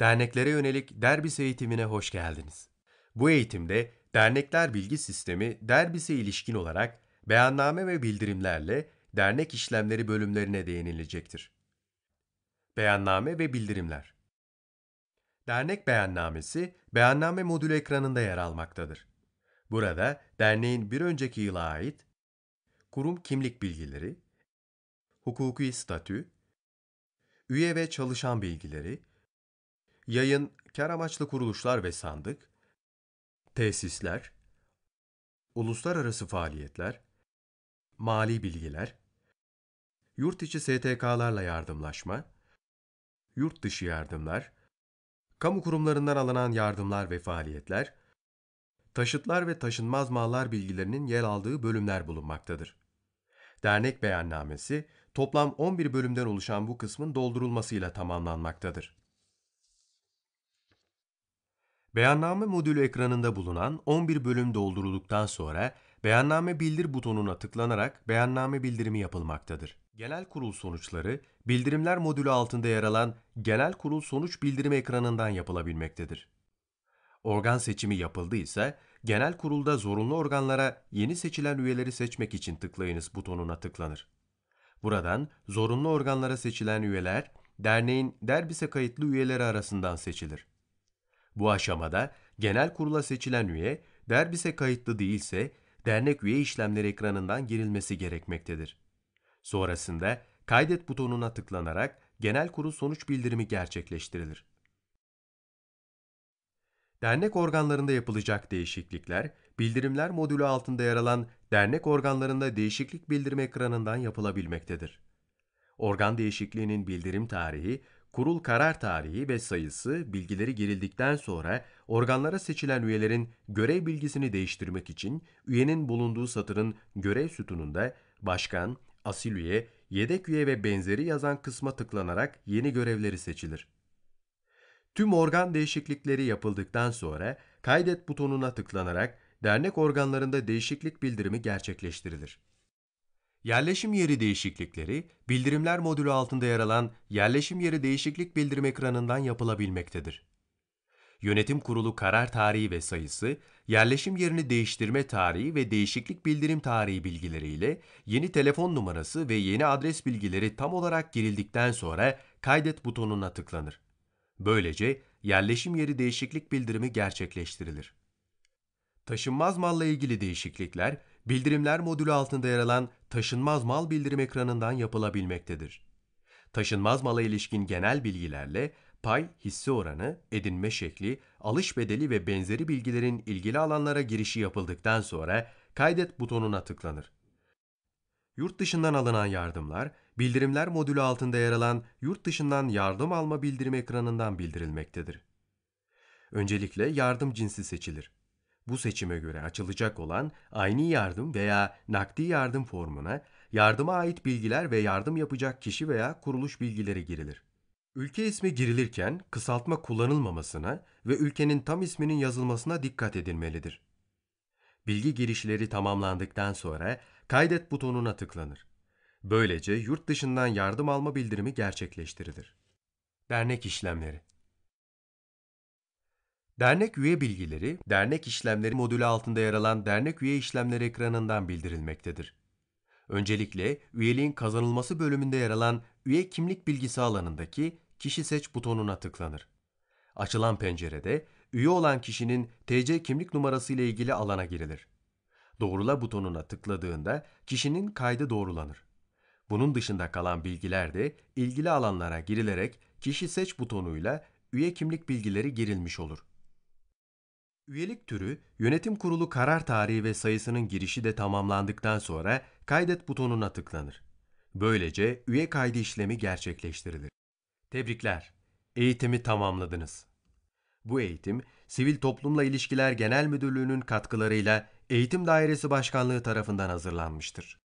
derneklere yönelik derbis eğitimine hoş geldiniz. Bu eğitimde dernekler bilgi sistemi derbise ilişkin olarak beyanname ve bildirimlerle dernek işlemleri bölümlerine değinilecektir. Beyanname ve bildirimler Dernek beyannamesi beyanname modülü ekranında yer almaktadır. Burada derneğin bir önceki yıla ait kurum kimlik bilgileri, hukuki statü, üye ve çalışan bilgileri, yayın, kar amaçlı kuruluşlar ve sandık, tesisler, uluslararası faaliyetler, mali bilgiler, yurt içi STK'larla yardımlaşma, yurt dışı yardımlar, kamu kurumlarından alınan yardımlar ve faaliyetler, taşıtlar ve taşınmaz mallar bilgilerinin yer aldığı bölümler bulunmaktadır. Dernek beyannamesi toplam 11 bölümden oluşan bu kısmın doldurulmasıyla tamamlanmaktadır. Beyanname modülü ekranında bulunan 11 bölüm doldurulduktan sonra Beyanname bildir butonuna tıklanarak beyanname bildirimi yapılmaktadır. Genel kurul sonuçları, bildirimler modülü altında yer alan Genel Kurul Sonuç Bildirimi ekranından yapılabilmektedir. Organ seçimi yapıldıysa, genel kurulda zorunlu organlara yeni seçilen üyeleri seçmek için tıklayınız butonuna tıklanır. Buradan zorunlu organlara seçilen üyeler, derneğin derbise kayıtlı üyeleri arasından seçilir. Bu aşamada genel kurula seçilen üye, derbise kayıtlı değilse dernek üye işlemleri ekranından girilmesi gerekmektedir. Sonrasında kaydet butonuna tıklanarak genel kurul sonuç bildirimi gerçekleştirilir. Dernek organlarında yapılacak değişiklikler, bildirimler modülü altında yer alan dernek organlarında değişiklik bildirimi ekranından yapılabilmektedir. Organ değişikliğinin bildirim tarihi, kurul karar tarihi ve sayısı bilgileri girildikten sonra organlara seçilen üyelerin görev bilgisini değiştirmek için üyenin bulunduğu satırın görev sütununda başkan, asil üye, yedek üye ve benzeri yazan kısma tıklanarak yeni görevleri seçilir. Tüm organ değişiklikleri yapıldıktan sonra kaydet butonuna tıklanarak dernek organlarında değişiklik bildirimi gerçekleştirilir. Yerleşim yeri değişiklikleri, bildirimler modülü altında yer alan yerleşim yeri değişiklik bildirim ekranından yapılabilmektedir. Yönetim kurulu karar tarihi ve sayısı, yerleşim yerini değiştirme tarihi ve değişiklik bildirim tarihi bilgileriyle yeni telefon numarası ve yeni adres bilgileri tam olarak girildikten sonra kaydet butonuna tıklanır. Böylece yerleşim yeri değişiklik bildirimi gerçekleştirilir. Taşınmaz malla ilgili değişiklikler, bildirimler modülü altında yer alan taşınmaz mal bildirim ekranından yapılabilmektedir. Taşınmaz mala ilişkin genel bilgilerle pay, hisse oranı, edinme şekli, alış bedeli ve benzeri bilgilerin ilgili alanlara girişi yapıldıktan sonra kaydet butonuna tıklanır. Yurt dışından alınan yardımlar, bildirimler modülü altında yer alan yurt dışından yardım alma bildirim ekranından bildirilmektedir. Öncelikle yardım cinsi seçilir bu seçime göre açılacak olan aynı yardım veya nakdi yardım formuna yardıma ait bilgiler ve yardım yapacak kişi veya kuruluş bilgileri girilir. Ülke ismi girilirken kısaltma kullanılmamasına ve ülkenin tam isminin yazılmasına dikkat edilmelidir. Bilgi girişleri tamamlandıktan sonra kaydet butonuna tıklanır. Böylece yurt dışından yardım alma bildirimi gerçekleştirilir. Dernek işlemleri Dernek üye bilgileri, dernek işlemleri modülü altında yer alan dernek üye işlemleri ekranından bildirilmektedir. Öncelikle üyeliğin kazanılması bölümünde yer alan üye kimlik bilgisi alanındaki kişi seç butonuna tıklanır. Açılan pencerede üye olan kişinin TC kimlik numarası ile ilgili alana girilir. Doğrula butonuna tıkladığında kişinin kaydı doğrulanır. Bunun dışında kalan bilgiler de ilgili alanlara girilerek kişi seç butonuyla üye kimlik bilgileri girilmiş olur. Üyelik türü, yönetim kurulu karar tarihi ve sayısının girişi de tamamlandıktan sonra kaydet butonuna tıklanır. Böylece üye kaydı işlemi gerçekleştirilir. Tebrikler, eğitimi tamamladınız. Bu eğitim, Sivil Toplumla İlişkiler Genel Müdürlüğü'nün katkılarıyla Eğitim Dairesi Başkanlığı tarafından hazırlanmıştır.